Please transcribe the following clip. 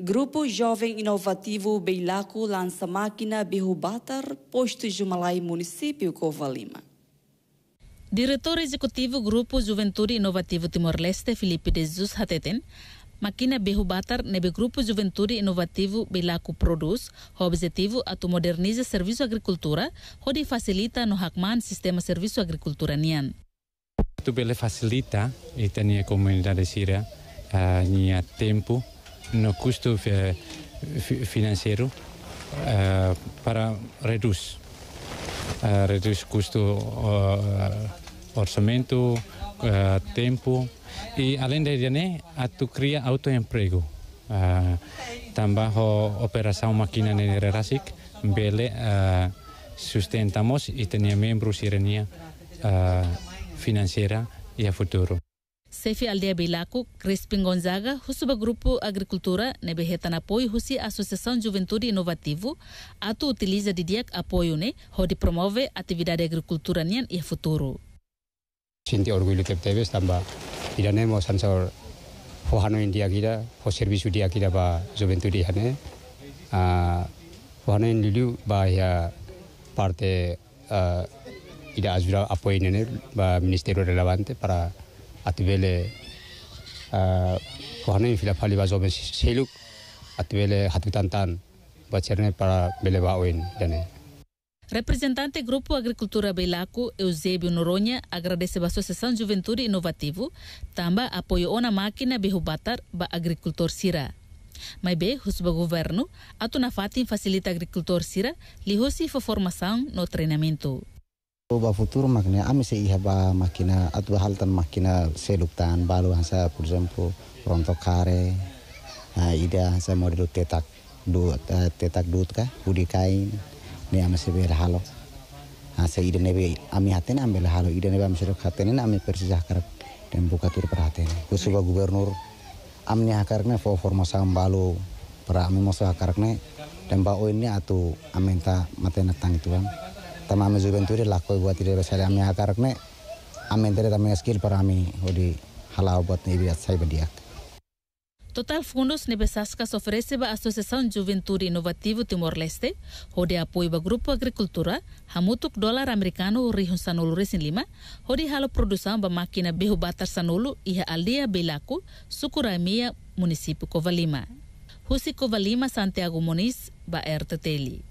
Grupo Jovem Inovativo Beilaco lança máquina Birrubatar, posto Jumalai, município Covalima. Diretor Executivo Grupo Juventude Inovativo Timor-Leste, Felipe de Jesus Hateten, máquina Birrubatar nebe Grupo Juventude Inovativo Beilaco produz, o objetivo é modernizar serviço agricultura, onde facilita no Hakman sistema serviço agricultura nian. Tu facilita, e a comunidade síria, eh, a tempo, no custo eh, financeiro uh, eh, para reduz uh, eh, reduz custo uh, orçamento uh, tempo e além de né tu cria autoemprego uh, tambah operação máquina energética bele uh, sustentamos e tenha membros irania uh, financeira e a futuro Sefi Aldea Beilaco, Crespim Gonzaga, Husuba Grupo Agricultura, Nebeheta Apoio, Husi Associação Juventude Inovativo, Atu utiliza de DIAC apoio, né? Hodi promove atividade agricultura nian e futuro. Sinti orgulho que teve, estamba, irane mo sansor, fohano india kira, fo serviço dia kira ba juventude hane, uh, ah, fohano indiliu ba ya parte uh, ida azura apoio nene ba ministério relevante para atibele ah, kohane fila phali ba jobe seluk atibele hatutan tan bacherne para bele ba oin dane Representante Grupo Agricultura Beilaco, Eusébio Noronha, agradece a Associação Juventude Inovativo, também apoio na máquina Bihubatar, ba agricultor Sira. Mas bem, o governo, atuna Tunafatin facilita agricultor Sira, lhe formação no treinamento. ba futur makina ami se iha ba makina atu haltan makina seluktan balu hansa por exemplo rontok kare ha ida hansa model tetak dut eh, tetak dut ka hudi kain ne ami se bel halo hansa ida nebe ami haten ami halo ida nebe ami serok haten ami persisah karak dan buka tur perhaten kusuba gubernur amni hakarakne fo formosa balu para ami mosa hakarakne dan ba ini atu ta matena tang tuang तमाम जुबेंतुरी लाखों buat Tidak हमें यहाँ कारक ने हमें तेरे तमें स्किल पर हमें ame हलाव halau buat भी अच्छा ही बढ़िया Total Fundos Nebesascas ofrece ba Asociação Juventuri Inovativo Timor-Leste, onde apoia Ba Grupo Agricultura, hamutuk Dolar americano rihun sanolu resin lima, Di halo produção ba Makina behu batar sanolu iha Aldea belaku, sukuramia, munisipu Kovalima Husi Kovalima Santiago Moniz, ba RTTLI.